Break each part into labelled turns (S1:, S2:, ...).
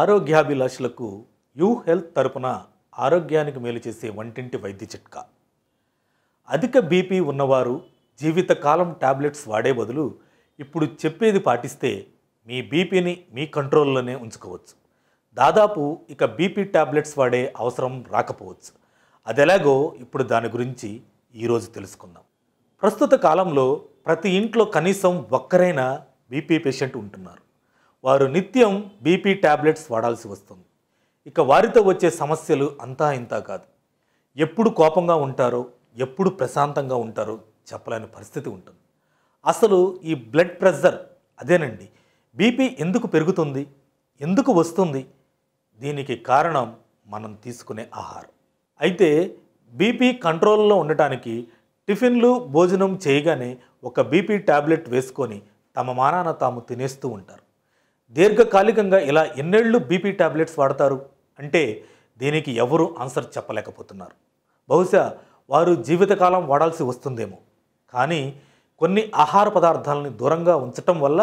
S1: ఆరోగ్యాభిలాషులకు you health తరపున ఆరోగ్యానికి మేలు చేసే వంటింటి వైద్య చిట్కా అధిక బీపీ ఉన్నవారు జీవితకాలం ట్యాబ్లెట్స్ వాడే బదులు ఇప్పుడు చెప్పేది పాటిస్తే మీ బీపీని మీ కంట్రోల్లోనే ఉంచుకోవచ్చు దాదాపు ఇక బీపీ టాబ్లెట్స్ వాడే అవసరం రాకపోవచ్చు అది ఎలాగో ఇప్పుడు దాని గురించి ఈరోజు తెలుసుకుందాం ప్రస్తుత కాలంలో ప్రతి ఇంట్లో కనీసం ఒక్కరైనా బీపీ పేషెంట్ ఉంటున్నారు వారు నిత్యం బీపీ ట్యాబ్లెట్స్ వాడాల్సి వస్తుంది ఇక వారితో వచ్చే సమస్యలు అంతా ఇంతా కాదు ఎప్పుడు కోపంగా ఉంటారో ఎప్పుడు ప్రశాంతంగా ఉంటారో చెప్పలేని పరిస్థితి ఉంటుంది అసలు ఈ బ్లడ్ ప్రెషర్ అదేనండి బీపీ ఎందుకు పెరుగుతుంది ఎందుకు వస్తుంది దీనికి కారణం మనం తీసుకునే ఆహారం అయితే బీపీ కంట్రోల్లో ఉండటానికి టిఫిన్లు భోజనం చేయగానే ఒక బీపీ ట్యాబ్లెట్ వేసుకొని తమ మానాన తాము తినేస్తూ ఉంటారు దీర్ఘకాలికంగా ఇలా ఎన్నేళ్ళు బీపీ ట్యాబ్లెట్స్ వాడతారు అంటే దీనికి ఎవరూ ఆన్సర్ చెప్పలేకపోతున్నారు బహుశా వారు జీవితకాలం వాడాల్సి వస్తుందేమో కానీ కొన్ని ఆహార పదార్థాలని దూరంగా ఉంచటం వల్ల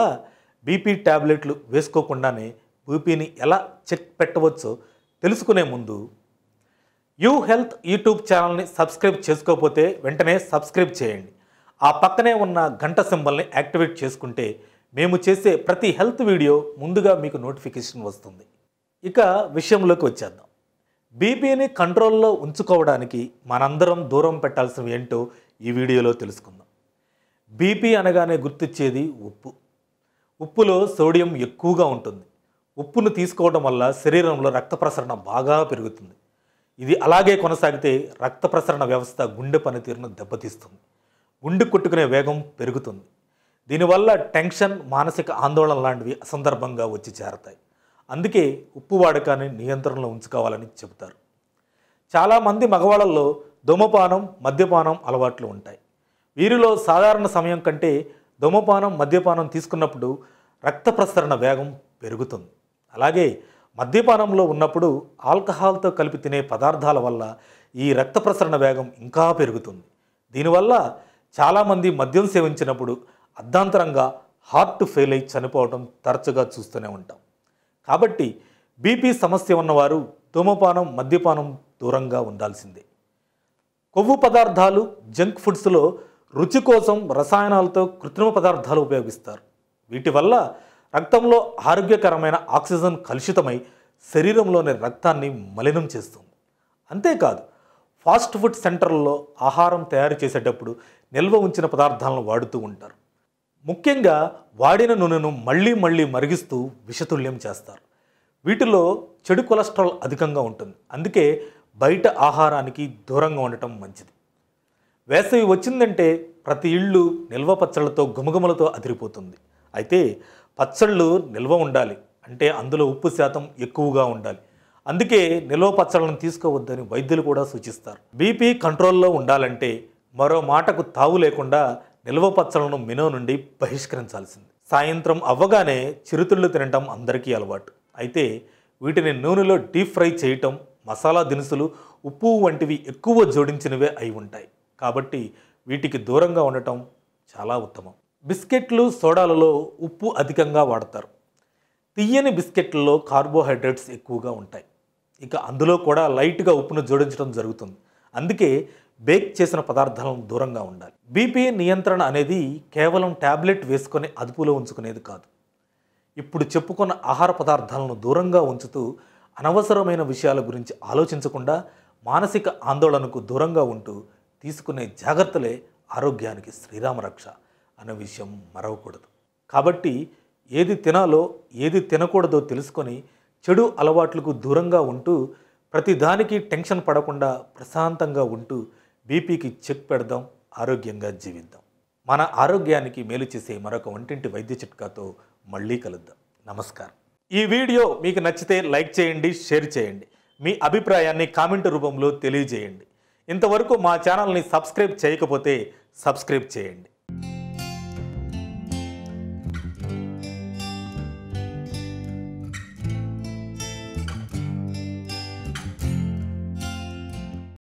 S1: బీపీ ట్యాబ్లెట్లు వేసుకోకుండానే బీపీని ఎలా చెక్ పెట్టవచ్చో తెలుసుకునే ముందు యూ హెల్త్ యూట్యూబ్ ఛానల్ని సబ్స్క్రైబ్ చేసుకోకపోతే వెంటనే సబ్స్క్రైబ్ చేయండి ఆ పక్కనే ఉన్న గంట సింబల్ని యాక్టివేట్ చేసుకుంటే మేము చేసే ప్రతి హెల్త్ వీడియో ముందుగా మీకు నోటిఫికేషన్ వస్తుంది ఇక విషయంలోకి వచ్చేద్దాం బీపీని కంట్రోల్లో ఉంచుకోవడానికి మనందరం దూరం పెట్టాల్సినవి ఏంటో ఈ వీడియోలో తెలుసుకుందాం బీపీ అనగానే గుర్తిచ్చేది ఉప్పు ఉప్పులో సోడియం ఎక్కువగా ఉంటుంది ఉప్పును తీసుకోవడం వల్ల శరీరంలో రక్త ప్రసరణ బాగా పెరుగుతుంది ఇది అలాగే కొనసాగితే రక్త ప్రసరణ వ్యవస్థ గుండె పనితీరును దెబ్బతీస్తుంది గుండె కొట్టుకునే వేగం పెరుగుతుంది దీనివల్ల టెన్షన్ మానసిక ఆందోళన లాంటివి అసందర్భంగా వచ్చి చేరతాయి అందుకే ఉప్పు వాడకాన్ని నియంత్రణలో ఉంచుకోవాలని చెబుతారు చాలామంది మగవాళ్ళల్లో ధూమపానం మద్యపానం అలవాట్లు ఉంటాయి వీరిలో సాధారణ సమయం కంటే ధూమపానం మద్యపానం తీసుకున్నప్పుడు రక్త ప్రసరణ వేగం పెరుగుతుంది అలాగే మద్యపానంలో ఉన్నప్పుడు ఆల్కహాల్తో కలిపి తినే పదార్థాల వల్ల ఈ రక్త ప్రసరణ వేగం ఇంకా పెరుగుతుంది దీనివల్ల చాలామంది మద్యం సేవించినప్పుడు అర్ధాంతరంగా హార్ట్ ఫెయిల్ అయి చనిపోవడం తరచుగా చూస్తూనే ఉంటాం కాబట్టి బీపీ సమస్య ఉన్నవారు ధూమపానం మద్యపానం దూరంగా ఉండాల్సిందే కొవ్వు పదార్థాలు జంక్ ఫుడ్స్లో రుచి కోసం రసాయనాలతో కృత్రిమ పదార్థాలు ఉపయోగిస్తారు వీటి వల్ల రక్తంలో ఆరోగ్యకరమైన ఆక్సిజన్ కలుషితమై శరీరంలోని రక్తాన్ని మలినం చేస్తుంది అంతేకాదు ఫాస్ట్ ఫుడ్ సెంటర్లలో ఆహారం తయారు చేసేటప్పుడు నిల్వ ఉంచిన పదార్థాలను వాడుతూ ఉంటారు ముఖ్యంగా వాడిన నూనెను మళ్ళీ మళ్ళీ మరిగిస్తూ విషతుల్యం చేస్తారు వీటిలో చెడు కొలెస్ట్రాల్ అధికంగా ఉంటుంది అందుకే బయట ఆహారానికి దూరంగా ఉండటం మంచిది వేసవి వచ్చిందంటే ప్రతి ఇళ్ళు నిల్వ పచ్చళ్ళతో గుమగుమలతో అదిరిపోతుంది అయితే పచ్చళ్ళు నిల్వ ఉండాలి అంటే అందులో ఉప్పు శాతం ఎక్కువగా ఉండాలి అందుకే నిల్వ పచ్చళ్ళను తీసుకోవద్దని వైద్యులు కూడా సూచిస్తారు బీపీ కంట్రోల్లో ఉండాలంటే మరో మాటకు తావు లేకుండా నిల్వ పచ్చలను మినో నుండి బహిష్కరించాల్సింది సాయంత్రం అవ్వగానే చిరుతిళ్ళు తినటం అందరికీ అలవాటు అయితే వీటిని నూనెలో డీప్ ఫ్రై చేయటం మసాలా దినుసులు ఉప్పు వంటివి ఎక్కువ జోడించినవే అయి ఉంటాయి కాబట్టి వీటికి దూరంగా ఉండటం చాలా ఉత్తమం బిస్కెట్లు సోడాలలో ఉప్పు అధికంగా వాడతారు తియ్యని బిస్కెట్లలో కార్బోహైడ్రేట్స్ ఎక్కువగా ఉంటాయి ఇక అందులో కూడా లైట్గా ఉప్పును జోడించడం జరుగుతుంది అందుకే బేక్ చేసిన పదార్థాలను దూరంగా ఉండాలి బీపీ నియంత్రణ అనేది కేవలం ట్యాబ్లెట్ వేసుకొని అదుపులో ఉంచుకునేది కాదు ఇప్పుడు చెప్పుకున్న ఆహార పదార్థాలను దూరంగా ఉంచుతూ అనవసరమైన విషయాల గురించి ఆలోచించకుండా మానసిక ఆందోళనకు దూరంగా ఉంటూ తీసుకునే జాగ్రత్తలే ఆరోగ్యానికి శ్రీరామ రక్ష అనే విషయం మరవకూడదు కాబట్టి ఏది తినాలో ఏది తినకూడదో తెలుసుకొని చెడు అలవాట్లకు దూరంగా ఉంటూ ప్రతిదానికి టెన్షన్ పడకుండా ప్రశాంతంగా ఉంటూ బీపీకి చెక్ పెడదాం ఆరోగ్యంగా జీవిద్దాం మన ఆరోగ్యానికి మేలు చేసే మరొక వంటింటి వైద్య చిట్కాతో మళ్ళీ కలుద్దాం నమస్కారం ఈ వీడియో మీకు నచ్చితే లైక్ చేయండి షేర్ చేయండి మీ అభిప్రాయాన్ని కామెంట్ రూపంలో తెలియజేయండి ఇంతవరకు మా ఛానల్ని సబ్స్క్రైబ్ చేయకపోతే సబ్స్క్రైబ్ చేయండి